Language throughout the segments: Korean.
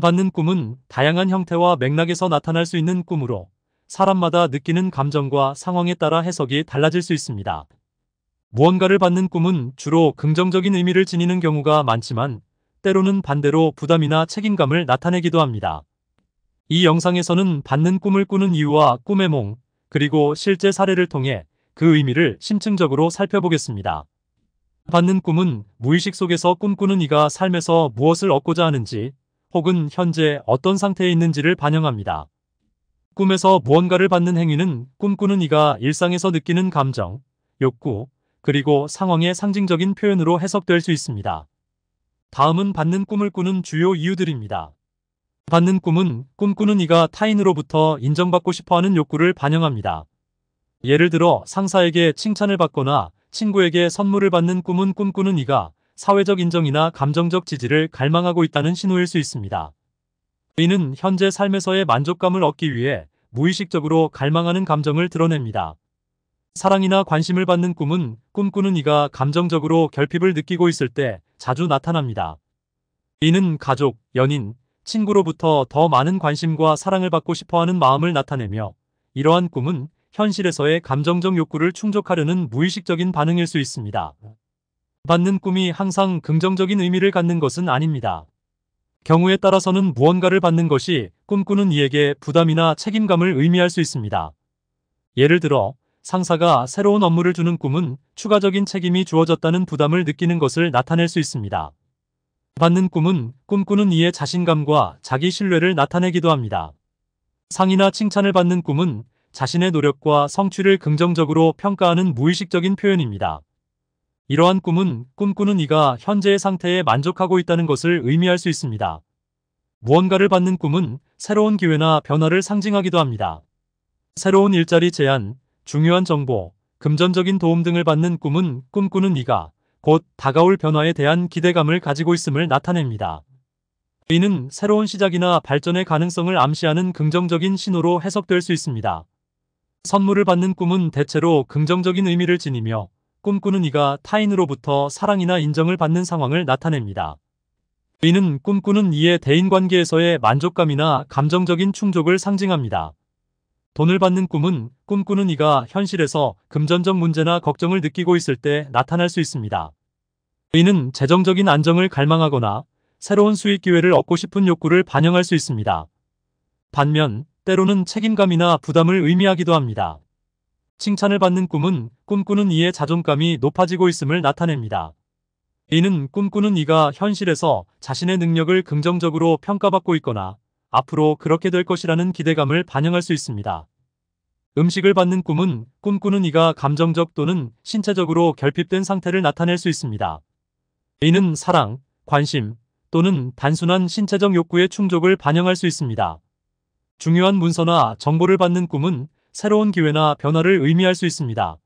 받는 꿈은 다양한 형태와 맥락에서 나타날 수 있는 꿈으로 사람마다 느끼는 감정과 상황에 따라 해석이 달라질 수 있습니다. 무언가를 받는 꿈은 주로 긍정적인 의미를 지니는 경우가 많지만 때로는 반대로 부담이나 책임감을 나타내기도 합니다. 이 영상에서는 받는 꿈을 꾸는 이유와 꿈의 몽, 그리고 실제 사례를 통해 그 의미를 심층적으로 살펴보겠습니다. 받는 꿈은 무의식 속에서 꿈꾸는 이가 삶에서 무엇을 얻고자 하는지, 혹은 현재 어떤 상태에 있는지를 반영합니다. 꿈에서 무언가를 받는 행위는 꿈꾸는 이가 일상에서 느끼는 감정, 욕구, 그리고 상황의 상징적인 표현으로 해석될 수 있습니다. 다음은 받는 꿈을 꾸는 주요 이유들입니다. 받는 꿈은 꿈꾸는 이가 타인으로부터 인정받고 싶어하는 욕구를 반영합니다. 예를 들어 상사에게 칭찬을 받거나 친구에게 선물을 받는 꿈은 꿈꾸는 이가 사회적 인정이나 감정적 지지를 갈망하고 있다는 신호일 수 있습니다. 이는 현재 삶에서의 만족감을 얻기 위해 무의식적으로 갈망하는 감정을 드러냅니다. 사랑이나 관심을 받는 꿈은 꿈꾸는 이가 감정적으로 결핍을 느끼고 있을 때 자주 나타납니다. 이는 가족, 연인, 친구로부터 더 많은 관심과 사랑을 받고 싶어하는 마음을 나타내며 이러한 꿈은 현실에서의 감정적 욕구를 충족하려는 무의식적인 반응일 수 있습니다. 받는 꿈이 항상 긍정적인 의미를 갖는 것은 아닙니다. 경우에 따라서는 무언가를 받는 것이 꿈꾸는 이에게 부담이나 책임감을 의미할 수 있습니다. 예를 들어 상사가 새로운 업무를 주는 꿈은 추가적인 책임이 주어졌다는 부담을 느끼는 것을 나타낼 수 있습니다. 받는 꿈은 꿈꾸는 이의 자신감과 자기 신뢰를 나타내기도 합니다. 상이나 칭찬을 받는 꿈은 자신의 노력과 성취를 긍정적으로 평가하는 무의식적인 표현입니다. 이러한 꿈은 꿈꾸는 이가 현재의 상태에 만족하고 있다는 것을 의미할 수 있습니다. 무언가를 받는 꿈은 새로운 기회나 변화를 상징하기도 합니다. 새로운 일자리 제안, 중요한 정보, 금전적인 도움 등을 받는 꿈은 꿈꾸는 이가 곧 다가올 변화에 대한 기대감을 가지고 있음을 나타냅니다. 이는 새로운 시작이나 발전의 가능성을 암시하는 긍정적인 신호로 해석될 수 있습니다. 선물을 받는 꿈은 대체로 긍정적인 의미를 지니며 꿈꾸는 이가 타인으로부터 사랑이나 인정을 받는 상황을 나타냅니다. 이는 꿈꾸는 이의 대인관계에서의 만족감이나 감정적인 충족을 상징합니다. 돈을 받는 꿈은 꿈꾸는 이가 현실에서 금전적 문제나 걱정을 느끼고 있을 때 나타날 수 있습니다. 이는 재정적인 안정을 갈망하거나 새로운 수익 기회를 얻고 싶은 욕구를 반영할 수 있습니다. 반면 때로는 책임감이나 부담을 의미하기도 합니다. 칭찬을 받는 꿈은 꿈꾸는 이의 자존감이 높아지고 있음을 나타냅니다. 이는 꿈꾸는 이가 현실에서 자신의 능력을 긍정적으로 평가받고 있거나 앞으로 그렇게 될 것이라는 기대감을 반영할 수 있습니다. 음식을 받는 꿈은 꿈꾸는 이가 감정적 또는 신체적으로 결핍된 상태를 나타낼 수 있습니다. 이는 사랑, 관심 또는 단순한 신체적 욕구의 충족을 반영할 수 있습니다. 중요한 문서나 정보를 받는 꿈은 새로운 기회나 변화를 의미할 수 있습니다.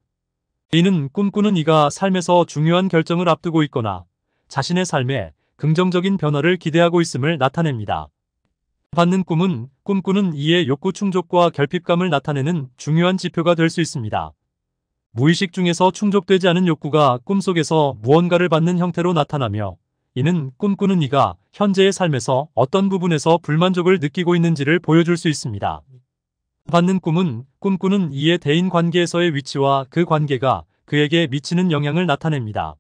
이는 꿈꾸는 이가 삶에서 중요한 결정을 앞두고 있거나 자신의 삶에 긍정적인 변화를 기대하고 있음을 나타냅니다. 받는 꿈은 꿈꾸는 이의 욕구 충족과 결핍감을 나타내는 중요한 지표가 될 수 있습니다. 무의식 중에서 충족되지 않은 욕구가 꿈속에서 무언가를 받는 형태로 나타나며 이는 꿈꾸는 이가 현재의 삶에서 어떤 부분에서 불만족을 느끼고 있는지를 보여줄 수 있습니다. 받는 꿈은 꿈꾸는 이의 대인관계에서의 위치와 그 관계가 그에게 미치는 영향을 나타냅니다.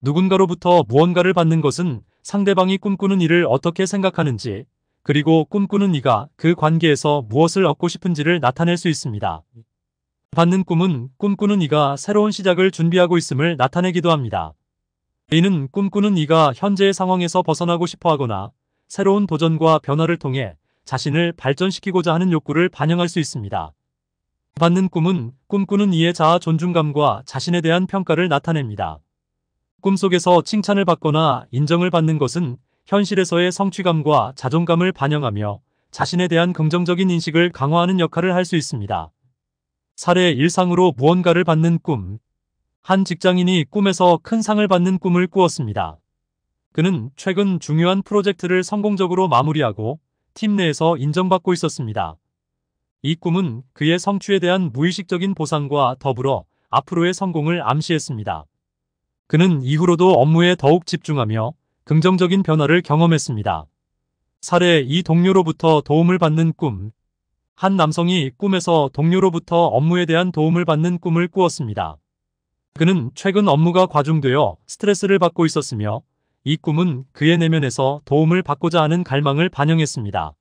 누군가로부터 무언가를 받는 것은 상대방이 꿈꾸는 일을 어떻게 생각하는지 그리고 꿈꾸는 이가 그 관계에서 무엇을 얻고 싶은지를 나타낼 수 있습니다. 받는 꿈은 꿈꾸는 이가 새로운 시작을 준비하고 있음을 나타내기도 합니다. 이는 꿈꾸는 이가 현재의 상황에서 벗어나고 싶어 하거나 새로운 도전과 변화를 통해 자신을 발전시키고자 하는 욕구를 반영할 수 있습니다. 받는 꿈은 꿈꾸는 이의 자아 존중감과 자신에 대한 평가를 나타냅니다. 꿈속에서 칭찬을 받거나 인정을 받는 것은 현실에서의 성취감과 자존감을 반영하며 자신에 대한 긍정적인 인식을 강화하는 역할을 할 수 있습니다. 사례 일상으로 무언가를 받는 꿈. 한 직장인이 꿈에서 큰 상을 받는 꿈을 꾸었습니다. 그는 최근 중요한 프로젝트를 성공적으로 마무리하고 팀 내에서 인정받고 있었습니다. 이 꿈은 그의 성취에 대한 무의식적인 보상과 더불어 앞으로의 성공을 암시했습니다. 그는 이후로도 업무에 더욱 집중하며 긍정적인 변화를 경험했습니다. 사례 이 동료로부터 도움을 받는 꿈. 한 남성이 꿈에서 동료로부터 업무에 대한 도움을 받는 꿈을 꾸었습니다. 그는 최근 업무가 과중되어 스트레스를 받고 있었으며 이 꿈은 그의 내면에서 도움을 받고자 하는 갈망을 반영했습니다.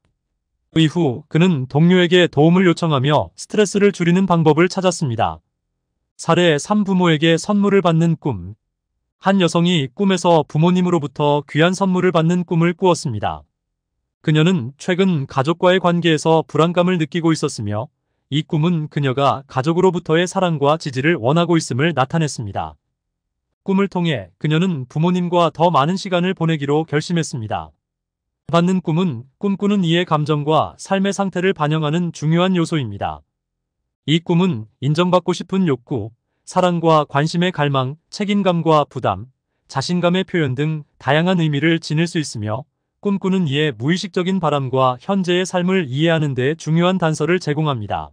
그 이후 그는 동료에게 도움을 요청하며 스트레스를 줄이는 방법을 찾았습니다. 사례 3부모에게 선물을 받는 꿈. 한 여성이 꿈에서 부모님으로부터 귀한 선물을 받는 꿈을 꾸었습니다. 그녀는 최근 가족과의 관계에서 불안감을 느끼고 있었으며 이 꿈은 그녀가 가족으로부터의 사랑과 지지를 원하고 있음을 나타냈습니다. 꿈을 통해 그녀는 부모님과 더 많은 시간을 보내기로 결심했습니다. 받는 꿈은 꿈꾸는 이의 감정과 삶의 상태를 반영하는 중요한 요소입니다. 이 꿈은 인정받고 싶은 욕구, 사랑과 관심의 갈망, 책임감과 부담, 자신감의 표현 등 다양한 의미를 지닐 수 있으며 꿈꾸는 이의 무의식적인 바람과 현재의 삶을 이해하는 데 중요한 단서를 제공합니다.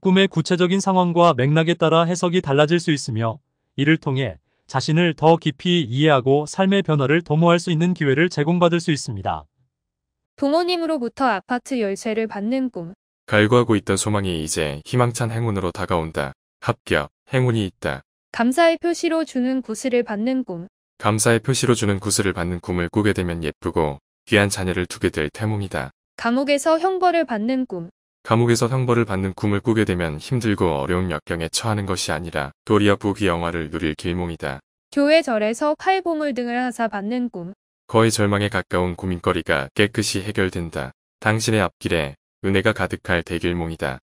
꿈의 구체적인 상황과 맥락에 따라 해석이 달라질 수 있으며 이를 통해 자신을 더 깊이 이해하고 삶의 변화를 도모할 수 있는 기회를 제공받을 수 있습니다. 부모님으로부터 아파트 열쇠를 받는 꿈. 갈구하고 있던 소망이 이제 희망찬 행운으로 다가온다. 합격, 행운이 있다. 감사의 표시로 주는 구슬을 받는 꿈. 감사의 표시로 주는 구슬을 받는 꿈을 꾸게 되면 예쁘고 귀한 자녀를 두게 될 태몽이다. 감옥에서 형벌을 받는 꿈. 감옥에서 형벌을 받는 꿈을 꾸게 되면 힘들고 어려운 역경에 처하는 것이 아니라 도리어 부귀 영화를 누릴 길몽이다. 교회 절에서 칼보물 등을 하사 받는 꿈. 거의 절망에 가까운 고민거리가 깨끗이 해결된다. 당신의 앞길에 은혜가 가득할 대길몽이다.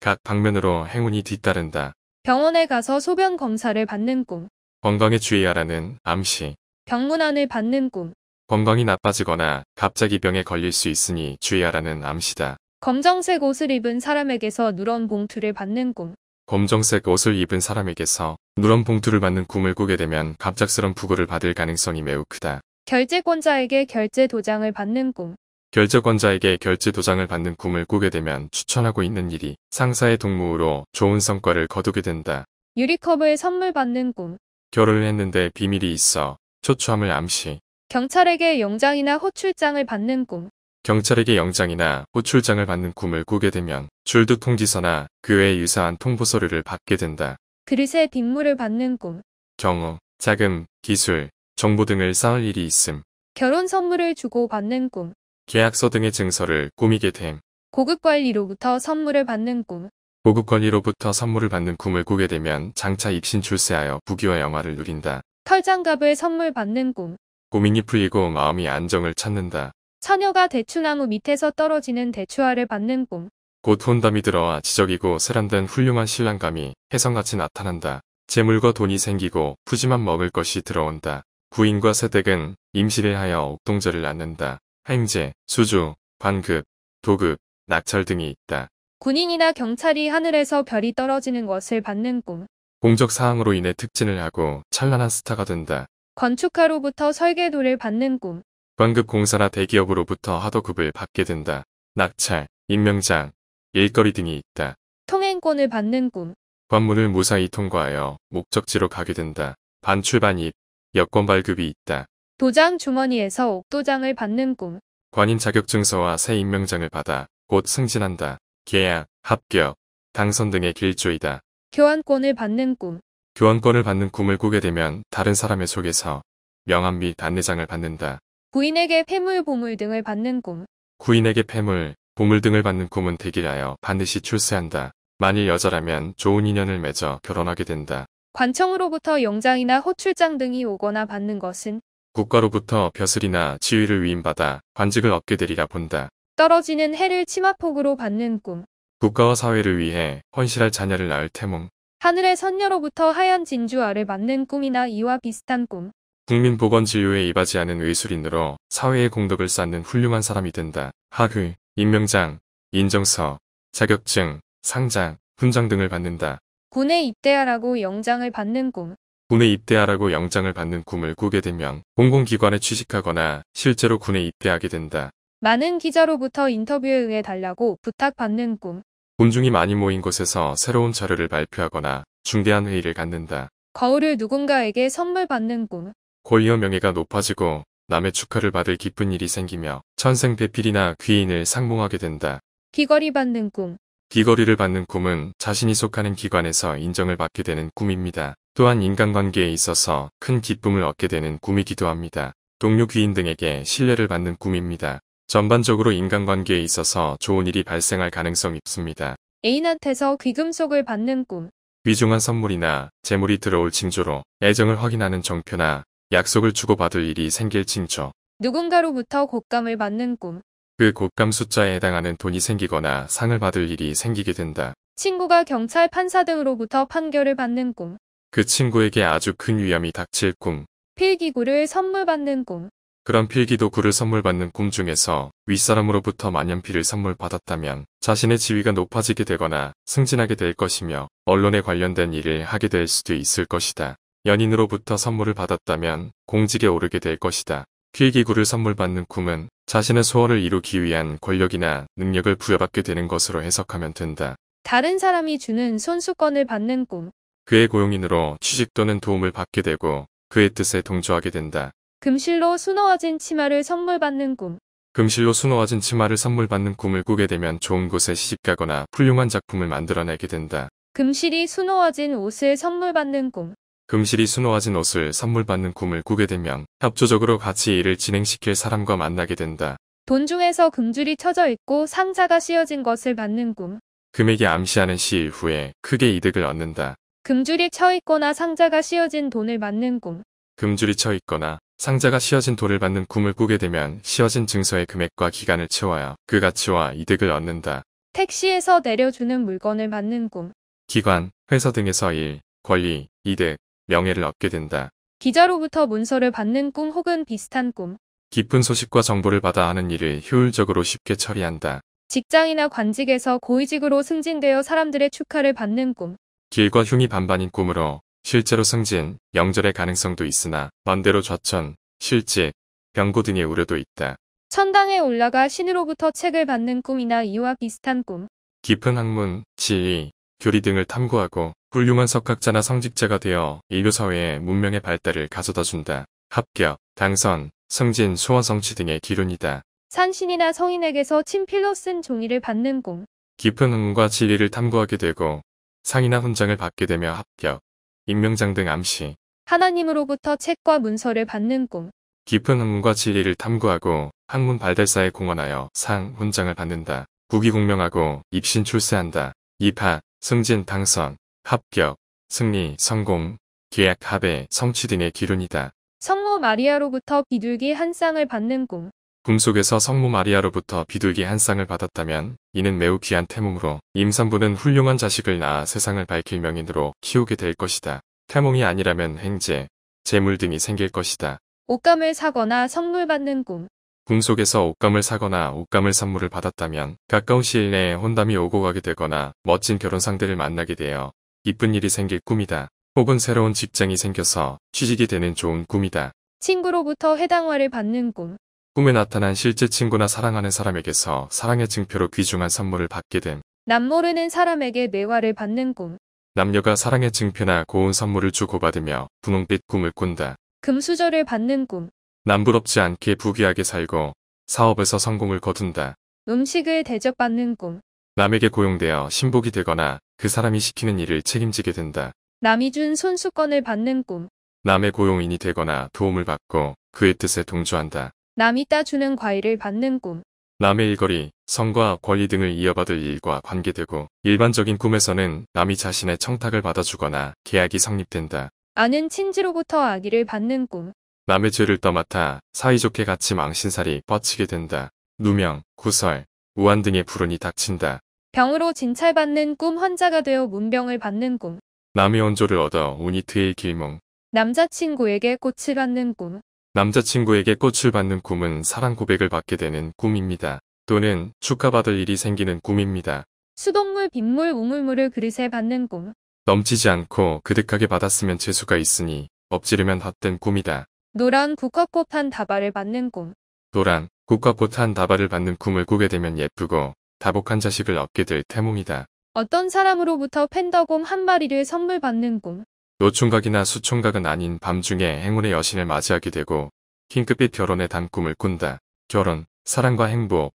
각 방면으로 행운이 뒤따른다. 병원에 가서 소변 검사를 받는 꿈. 건강에 주의하라는 암시. 병문안을 받는 꿈. 건강이 나빠지거나 갑자기 병에 걸릴 수 있으니 주의하라는 암시다. 검정색 옷을 입은 사람에게서 누런 봉투를 받는 꿈. 검정색 옷을 입은 사람에게서 누런 봉투를 받는 꿈을 꾸게 되면 갑작스런 부고를 받을 가능성이 매우 크다. 결제권자에게 결제 도장을 받는 꿈. 결제권자에게 결제 도장을 받는 꿈을 꾸게 되면 추천하고 있는 일이 상사의 동무로 좋은 성과를 거두게 된다. 유리컵을 선물 받는 꿈. 결혼을 했는데 비밀이 있어. 초췌함을 암시. 경찰에게 영장이나 호출장을 받는 꿈. 경찰에게 영장이나 호출장을 받는 꿈을 꾸게 되면 출두 통지서나 그외 유사한 통보서류를 받게 된다. 그릇에 빗물을 받는 꿈. 경호 자금, 기술, 정보 등을 쌓을 일이 있음. 결혼 선물을 주고 받는 꿈. 계약서 등의 증서를 꾸미게 됨. 고급 관리로부터 선물을 받는 꿈. 고급 관리로부터 선물을 받는 꿈을 꾸게 되면 장차 입신 출세하여 부귀와 영화를 누린다. 털장갑을 선물 받는 꿈. 고민이 풀리고 마음이 안정을 찾는다. 처녀가 대추나무 밑에서 떨어지는 대추알을 받는 꿈. 곧 혼담이 들어와 지적이고 세련된 훌륭한 신랑감이 혜성같이 나타난다. 재물과 돈이 생기고 푸짐한 먹을 것이 들어온다. 구인과 세댁은 임실에 하여 옥동제를 낳는다. 행제, 수주, 관급, 도급, 낙찰 등이 있다. 군인이나 경찰이 하늘에서 별이 떨어지는 것을 받는 꿈. 공적 사항으로 인해 특진을 하고 찬란한 스타가 된다. 건축가로부터 설계도를 받는 꿈. 관급 공사나 대기업으로부터 하도급을 받게 된다. 낙찰, 임명장, 일거리 등이 있다. 통행권을 받는 꿈. 관문을 무사히 통과하여 목적지로 가게 된다. 반출 반입, 여권 발급이 있다. 도장 주머니에서 옥도장을 받는 꿈. 관인 자격증서와 새 임명장을 받아 곧 승진한다. 계약, 합격, 당선 등의 길조이다. 교환권을 받는 꿈. 교환권을 받는 꿈을 꾸게 되면 다른 사람의 속에서 명함 및 안내장을 받는다. 구인에게 폐물, 보물 등을 받는 꿈. 구인에게 폐물, 보물 등을 받는 꿈은 대기하여 반드시 출세한다. 만일 여자라면 좋은 인연을 맺어 결혼하게 된다. 관청으로부터 영장이나 호출장 등이 오거나 받는 것은 국가로부터 벼슬이나 지위를 위임받아 관직을 얻게 되리라 본다. 떨어지는 해를 치마폭으로 받는 꿈. 국가와 사회를 위해 헌실할 자녀를 낳을 태몽. 하늘의 선녀로부터 하얀 진주알을 받는 꿈이나 이와 비슷한 꿈. 국민보건지료에 이바지 하는 의술인으로 사회의 공덕을 쌓는 훌륭한 사람이 된다. 학위, 그, 임명장, 인정서, 자격증, 상장, 훈장 등을 받는다. 군에 입대하라고 영장을 받는 꿈. 군에 입대하라고 영장을 받는 꿈을 꾸게 되면 공공기관에 취직하거나 실제로 군에 입대하게 된다. 많은 기자로부터 인터뷰에 의해 달라고 부탁받는 꿈. 군중이 많이 모인 곳에서 새로운 자료를 발표하거나 중대한 회의를 갖는다. 거울을 누군가에게 선물 받는 꿈. 고위어 명예가 높아지고 남의 축하를 받을 기쁜 일이 생기며 천생배필이나 귀인을 상봉하게 된다. 귀걸이 받는 꿈 귀걸이를 받는 꿈은 자신이 속하는 기관에서 인정을 받게 되는 꿈입니다. 또한 인간관계에 있어서 큰 기쁨을 얻게 되는 꿈이기도 합니다. 동료 귀인 등에게 신뢰를 받는 꿈입니다. 전반적으로 인간관계에 있어서 좋은 일이 발생할 가능성이 있습니다. 애인한테서 귀금속을 받는 꿈 귀중한 선물이나 재물이 들어올 징조로 애정을 확인하는 정표나 약속을 주고받을 일이 생길 징조. 누군가로부터 곶감을 받는 꿈. 그 곶감 숫자에 해당하는 돈이 생기거나 상을 받을 일이 생기게 된다. 친구가 경찰 판사 등으로부터 판결을 받는 꿈. 그 친구에게 아주 큰 위험이 닥칠 꿈. 필기구를 선물 받는 꿈. 그런 필기도구를 선물 받는 꿈 중에서 윗사람으로부터 만년필을 선물 받았다면 자신의 지위가 높아지게 되거나 승진하게 될 것이며 언론에 관련된 일을 하게 될 수도 있을 것이다. 연인으로부터 선물을 받았다면 공직에 오르게 될 것이다. 퀴기구를 선물 받는 꿈은 자신의 소원을 이루기 위한 권력이나 능력을 부여받게 되는 것으로 해석하면 된다. 다른 사람이 주는 손수건을 받는 꿈. 그의 고용인으로 취직 또는 도움을 받게 되고 그의 뜻에 동조하게 된다. 금실로 수놓아진 치마를 선물 받는 꿈. 금실로 수놓아진 치마를 선물 받는 꿈을 꾸게 되면 좋은 곳에 시집가거나 훌륭한 작품을 만들어내게 된다. 금실이 수놓아진 옷을 선물 받는 꿈. 금실이 수놓아진 옷을 선물받는 꿈을 꾸게 되면 협조적으로 같이 일을 진행시킬 사람과 만나게 된다. 돈 중에서 금줄이 쳐져 있고 상자가 씌어진 것을 받는 꿈. 금액이 암시하는 시 이후에 크게 이득을 얻는다. 금줄이 쳐 있거나 상자가 씌어진 돈을 받는 꿈. 금줄이 쳐 있거나 상자가 씌어진 돈을 받는 꿈을 꾸게 되면 씌어진 증서의 금액과 기간을 채워야 그 가치와 이득을 얻는다. 택시에서 내려주는 물건을 받는 꿈. 기관, 회사 등에서 일, 권리, 이득, 명예를 얻게 된다. 기자로부터 문서를 받는 꿈 혹은 비슷한 꿈. 깊은 소식과 정보를 받아 하는 일을 효율적으로 쉽게 처리한다. 직장이나 관직에서 고위직으로 승진되어 사람들의 축하를 받는 꿈. 길과 흉이 반반인 꿈으로 실제로 승진, 영절의 가능성도 있으나 반대로 좌천, 실직, 병고 등의 우려도 있다. 천당에 올라가 신으로부터 책을 받는 꿈이나 이와 비슷한 꿈. 깊은 학문, 지위, 교리 등을 탐구하고 훌륭한 석학자나 성직자가 되어 인류사회에 문명의 발달을 가져다준다. 합격, 당선, 승진, 소원 성취 등의 기론이다 산신이나 성인에게서 친필로 쓴 종이를 받는 공. 깊은 음과 진리를 탐구하게 되고 상이나 훈장을 받게 되며 합격, 임명장 등 암시. 하나님으로부터 책과 문서를 받는 꿈. 깊은 음과 진리를 탐구하고 학문 발달사에 공헌하여 상, 훈장을 받는다. 국위공명하고 입신 출세한다. 입하, 승진, 당선. 합격, 승리, 성공, 계약 합의, 성취 등의 기운이다. 성모 마리아로부터 비둘기 한 쌍을 받는 꿈. 꿈속에서 성모 마리아로부터 비둘기 한 쌍을 받았다면 이는 매우 귀한 태몽으로 임산부는 훌륭한 자식을 낳아 세상을 밝힐 명인으로 키우게 될 것이다. 태몽이 아니라면 행제, 재물 등이 생길 것이다. 옷감을 사거나 선물 받는 꿈. 꿈속에서 옷감을 사거나 옷감을 선물을 받았다면 가까운 시일 내에 혼담이 오고 가게 되거나 멋진 결혼 상대를 만나게 되어 이쁜 일이 생길 꿈이다. 혹은 새로운 직장이 생겨서 취직이 되는 좋은 꿈이다. 친구로부터 해당화를 받는 꿈. 꿈에 나타난 실제 친구나 사랑하는 사람에게서 사랑의 증표로 귀중한 선물을 받게 된남 모르는 사람에게 매화를 받는 꿈. 남녀가 사랑의 증표나 고운 선물을 주고받으며 분홍빛 꿈을 꾼다. 금수저를 받는 꿈. 남부럽지 않게 부귀하게 살고 사업에서 성공을 거둔다. 음식을 대접받는 꿈. 남에게 고용되어 신복이 되거나 그 사람이 시키는 일을 책임지게 된다. 남이 준 손수건을 받는 꿈. 남의 고용인이 되거나 도움을 받고 그의 뜻에 동조한다. 남이 따주는 과일을 받는 꿈. 남의 일거리, 성과 권리 등을 이어받을 일과 관계되고 일반적인 꿈에서는 남이 자신의 청탁을 받아주거나 계약이 성립된다. 아는 친지로부터 아기를 받는 꿈. 남의 죄를 떠맡아 사이좋게 같이 망신살이 뻗치게 된다. 누명, 구설, 우한 등의 불운이 닥친다. 병으로 진찰받는 꿈 환자가 되어 문병을 받는 꿈. 남의 원조를 얻어 우니트의 길몽. 남자친구에게 꽃을 받는 꿈. 남자친구에게 꽃을 받는 꿈은 사랑 고백을 받게 되는 꿈입니다. 또는 축하받을 일이 생기는 꿈입니다. 수돗물, 빗물, 우물물을 그릇에 받는 꿈. 넘치지 않고 그득하게 받았으면 재수가 있으니 엎지르면 헛된 꿈이다. 노란 국화꽃 한 다발을 받는 꿈. 노란 국화꽃 한 다발을 받는 꿈을 꾸게 되면 예쁘고 다복한 자식을 얻게 될 태몽이다. 어떤 사람으로부터 팬더곰 한 마리를 선물 받는 꿈. 노총각이나 수총각은 아닌 밤중에 행운의 여신을 맞이하게 되고 흰급빛 결혼의 단꿈을 꾼다. 결혼, 사랑과 행복,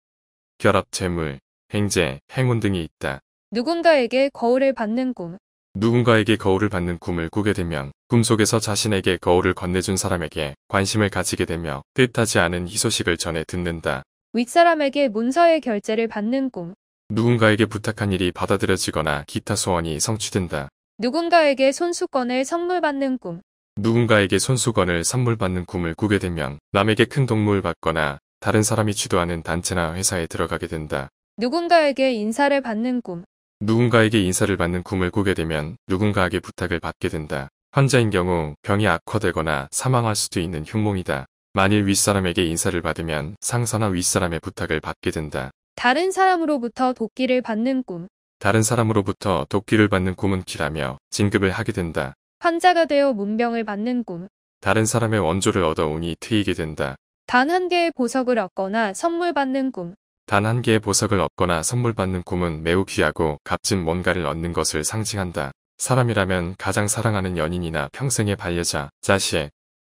결합 재물, 행재 행운 등이 있다. 누군가에게 거울을 받는 꿈. 누군가에게 거울을 받는 꿈을 꾸게 되면 꿈속에서 자신에게 거울을 건네준 사람에게 관심을 가지게 되며 뜻하지 않은 희소식을 전해 듣는다. 윗사람에게 문서의 결제를 받는 꿈. 누군가에게 부탁한 일이 받아들여지거나 기타 소원이 성취된다. 누군가에게 손수건을 선물받는 꿈. 누군가에게 손수건을 선물받는 꿈을 꾸게 되면 남에게 큰 동물 을 받거나 다른 사람이 주도하는 단체나 회사에 들어가게 된다. 누군가에게 인사를 받는 꿈. 누군가에게 인사를 받는 꿈을 꾸게 되면 누군가에게 부탁을 받게 된다. 환자인 경우 병이 악화되거나 사망할 수도 있는 흉몽이다. 만일 윗사람에게 인사를 받으면 상사나 윗사람의 부탁을 받게 된다. 다른 사람으로부터 도끼를 받는 꿈. 다른 사람으로부터 도끼를 받는 꿈은 키라며 진급을 하게 된다. 환자가 되어 문병을 받는 꿈. 다른 사람의 원조를 얻어오니 트이게 된다. 단 한 개의 보석을 얻거나 선물 받는 꿈. 단 한 개의 보석을 얻거나 선물 받는 꿈은 매우 귀하고 값진 뭔가를 얻는 것을 상징한다. 사람이라면 가장 사랑하는 연인이나 평생의 반려자, 자식,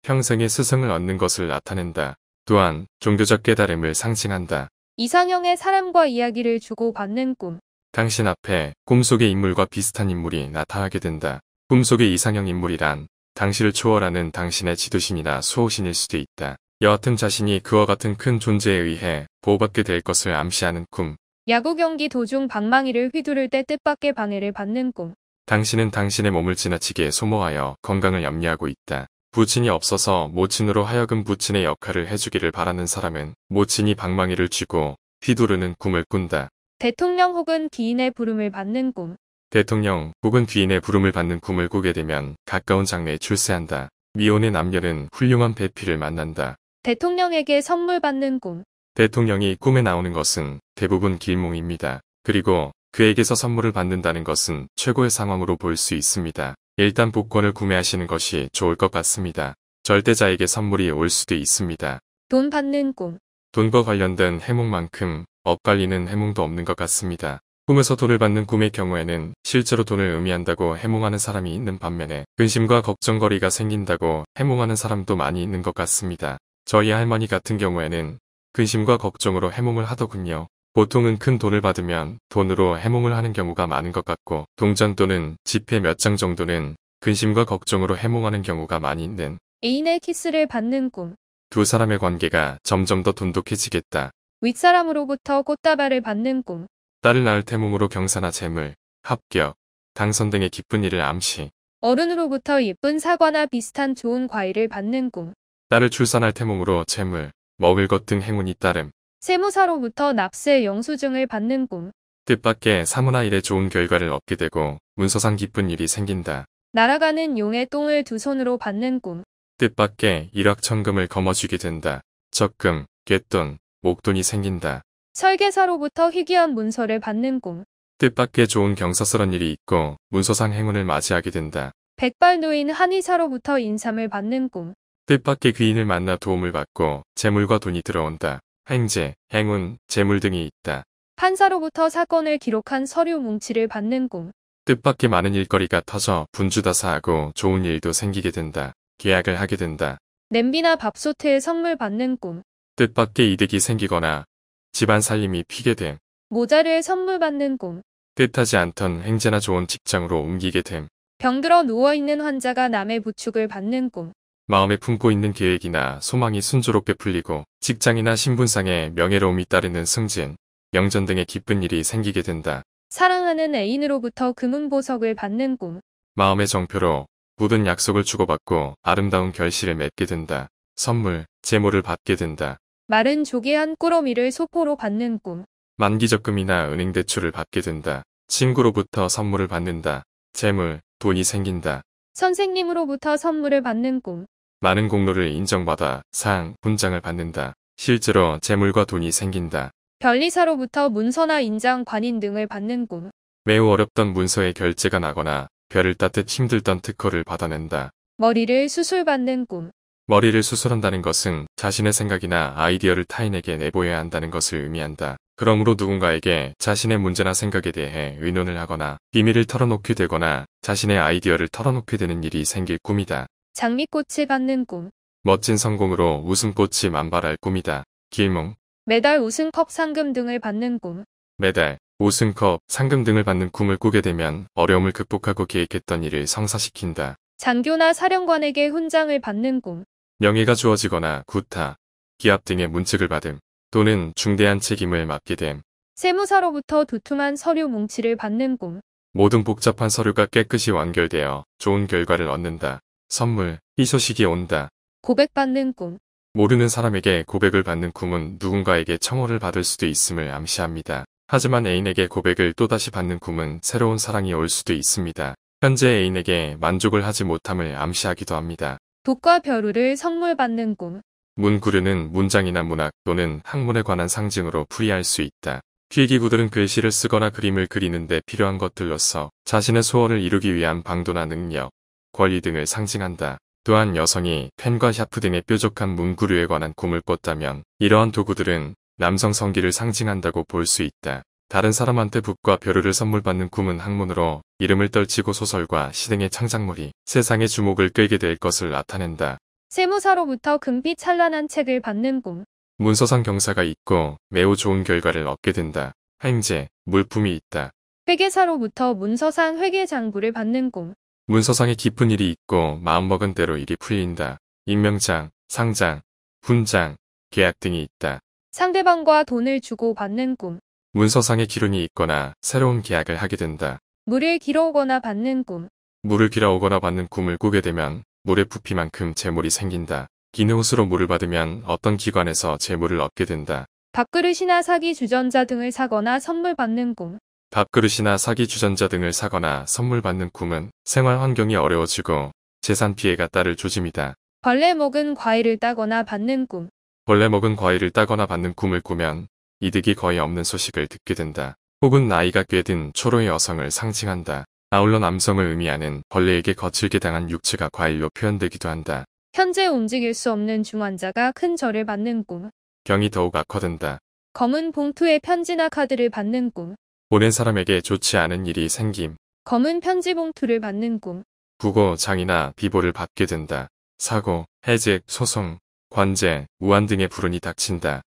평생의 스승을 얻는 것을 나타낸다. 또한 종교적 깨달음을 상징한다. 이상형의 사람과 이야기를 주고받는 꿈. 당신 앞에 꿈속의 인물과 비슷한 인물이 나타나게 된다. 꿈속의 이상형 인물이란 당신을 초월하는 당신의 지도신이나 수호신일 수도 있다. 여하튼 자신이 그와 같은 큰 존재에 의해 보호받게 될 것을 암시하는 꿈. 야구 경기 도중 방망이를 휘두를 때 뜻밖의 방해를 받는 꿈. 당신은 당신의 몸을 지나치게 소모하여 건강을 염려하고 있다. 부친이 없어서 모친으로 하여금 부친의 역할을 해주기를 바라는 사람은 모친이 방망이를 쥐고 휘두르는 꿈을 꾼다. 대통령 혹은 귀인의 부름을 받는 꿈. 대통령 혹은 귀인의 부름을 받는 꿈을 꾸게 되면 가까운 장래에 출세한다. 미혼의 남녀는 훌륭한 배필을 만난다. 대통령에게 선물 받는 꿈. 대통령이 꿈에 나오는 것은 대부분 길몽입니다. 그리고 그에게서 선물을 받는다는 것은 최고의 상황으로 볼 수 있습니다. 일단 복권을 구매하시는 것이 좋을 것 같습니다. 절대자에게 선물이 올 수도 있습니다. 돈 받는 꿈. 돈과 관련된 해몽만큼 엇갈리는 해몽도 없는 것 같습니다. 꿈에서 돈을 받는 꿈의 경우에는 실제로 돈을 의미한다고 해몽하는 사람이 있는 반면에 근심과 걱정거리가 생긴다고 해몽하는 사람도 많이 있는 것 같습니다. 저희 할머니 같은 경우에는 근심과 걱정으로 해몽을 하더군요. 보통은 큰 돈을 받으면 돈으로 해몽을 하는 경우가 많은 것 같고 동전 또는 지폐 몇 장 정도는 근심과 걱정으로 해몽하는 경우가 많이 있는 애인의 키스를 받는 꿈. 두 사람의 관계가 점점 더 돈독해지겠다. 윗사람으로부터 꽃다발을 받는 꿈. 딸을 낳을 태몽으로 경사나 재물, 합격, 당선 등의 기쁜 일을 암시. 어른으로부터 예쁜 사과나 비슷한 좋은 과일을 받는 꿈. 딸을 출산할 태몽으로 재물, 먹을 것 등 행운이 따름. 세무사로부터 납세 영수증을 받는 꿈. 뜻밖의 사무나 일에 좋은 결과를 얻게 되고 문서상 기쁜 일이 생긴다. 날아가는 용의 똥을 두 손으로 받는 꿈. 뜻밖의 일확천금을 거머쥐게 된다. 적금, 갯돈, 목돈이 생긴다. 설계사로부터 희귀한 문서를 받는 꿈. 뜻밖의 좋은 경사스런 일이 있고 문서상 행운을 맞이하게 된다. 백발노인 한의사로부터 인삼을 받는 꿈. 뜻밖의 귀인을 만나 도움을 받고 재물과 돈이 들어온다. 행제, 행운, 재물 등이 있다. 판사로부터 사건을 기록한 서류 뭉치를 받는 꿈. 뜻밖의 많은 일거리가 터져 분주다사하고 좋은 일도 생기게 된다. 계약을 하게 된다. 냄비나 밥솥에 선물 받는 꿈. 뜻밖의 이득이 생기거나 집안 살림이 피게 됨. 모자를 선물 받는 꿈. 뜻하지 않던 행제나 좋은 직장으로 옮기게 됨. 병들어 누워있는 환자가 남의 부축을 받는 꿈. 마음에 품고 있는 계획이나 소망이 순조롭게 풀리고 직장이나 신분상의 명예로움이 따르는 승진, 명전 등의 기쁜 일이 생기게 된다. 사랑하는 애인으로부터 금은보석을 받는 꿈. 마음의 정표로 모든 약속을 주고받고 아름다운 결실을 맺게 된다. 선물, 재물을 받게 된다. 마른 조개 한 꾸러미를 소포로 받는 꿈. 만기적금이나 은행 대출을 받게 된다. 친구로부터 선물을 받는다. 재물, 돈이 생긴다. 선생님으로부터 선물을 받는 꿈. 많은 공로를 인정받아 상, 훈장을 받는다. 실제로 재물과 돈이 생긴다. 변리사로부터 문서나 인장, 관인 등을 받는 꿈. 매우 어렵던 문서의 결제가 나거나 별을 따뜻 힘들던 특허를 받아낸다. 머리를 수술받는 꿈. 머리를 수술한다는 것은 자신의 생각이나 아이디어를 타인에게 내보여야 한다는 것을 의미한다. 그러므로 누군가에게 자신의 문제나 생각에 대해 의논을 하거나 비밀을 털어놓게 되거나 자신의 아이디어를 털어놓게 되는 일이 생길 꿈이다. 장미꽃이 받는 꿈. 멋진 성공으로 웃음꽃이 만발할 꿈이다. 길몽. 매달 우승컵 상금 등을 받는 꿈. 매달 우승컵 상금 등을 받는 꿈을 꾸게 되면 어려움을 극복하고 계획했던 일을 성사시킨다. 장교나 사령관에게 훈장을 받는 꿈. 명예가 주어지거나 구타, 기합 등의 문책을 받음 또는 중대한 책임을 맡게 됨. 세무사로부터 두툼한 서류 뭉치를 받는 꿈. 모든 복잡한 서류가 깨끗이 완결되어 좋은 결과를 얻는다. 선물, 이 소식이 온다. 고백받는 꿈. 모르는 사람에게 고백을 받는 꿈은 누군가에게 청혼을 받을 수도 있음을 암시합니다. 하지만 애인에게 고백을 또다시 받는 꿈은 새로운 사랑이 올 수도 있습니다. 현재 애인에게 만족을 하지 못함을 암시하기도 합니다. 독과 벼루를 선물 받는 꿈. 문구류는 문장이나 문학 또는 학문에 관한 상징으로 풀이할 수 있다. 귀기구들은 글씨를 쓰거나 그림을 그리는데 필요한 것들로서 자신의 소원을 이루기 위한 방도나 능력, 권리 등을 상징한다. 또한 여성이 펜과 샤프 등의 뾰족한 문구류에 관한 꿈을 꿨다면 이러한 도구들은 남성 성기를 상징한다고 볼 수 있다. 다른 사람한테 북과 벼루를 선물받는 꿈은 학문으로 이름을 떨치고 소설과 시등의 창작물이 세상의 주목을 끌게 될 것을 나타낸다. 세무사로부터 금빛 찬란한 책을 받는 꿈. 문서상 경사가 있고 매우 좋은 결과를 얻게 된다. 행제, 물품이 있다. 회계사로부터 문서상 회계 장부를 받는 꿈. 문서상에 기쁜 일이 있고 마음먹은 대로 일이 풀린다. 임명장, 상장, 훈장 계약 등이 있다. 상대방과 돈을 주고 받는 꿈. 문서상에 기룬이 있거나 새로운 계약을 하게 된다. 물을 길어오거나 받는 꿈. 물을 길어오거나 받는 꿈을 꾸게 되면 물의 부피만큼 재물이 생긴다. 기능호수로 물을 받으면 어떤 기관에서 재물을 얻게 된다. 밥그릇이나 사기 주전자 등을 사거나 선물 받는 꿈. 밥그릇이나 사기 주전자 등을 사거나 선물 받는 꿈은 생활 환경이 어려워지고 재산 피해가 따를 조짐이다. 벌레 먹은 과일을 따거나 받는 꿈. 벌레 먹은 과일을 따거나 받는 꿈을 꾸면 이득이 거의 없는 소식을 듣게 된다. 혹은 나이가 꽤든 초로의 여성을 상징한다. 아울러 남성을 의미하는 벌레에게 거칠게 당한 육체가 과일로 표현되기도 한다. 현재 움직일 수 없는 중환자가 큰 절을 받는 꿈. 병이 더욱 악화된다. 검은 봉투에 편지나 카드를 받는 꿈. 보낸 사람에게 좋지 않은 일이 생김. 검은 편지 봉투를 받는 꿈. 부고, 장이나 비보를 받게 된다. 사고, 해직, 소송, 관제, 무안 등의 불운이 닥친다.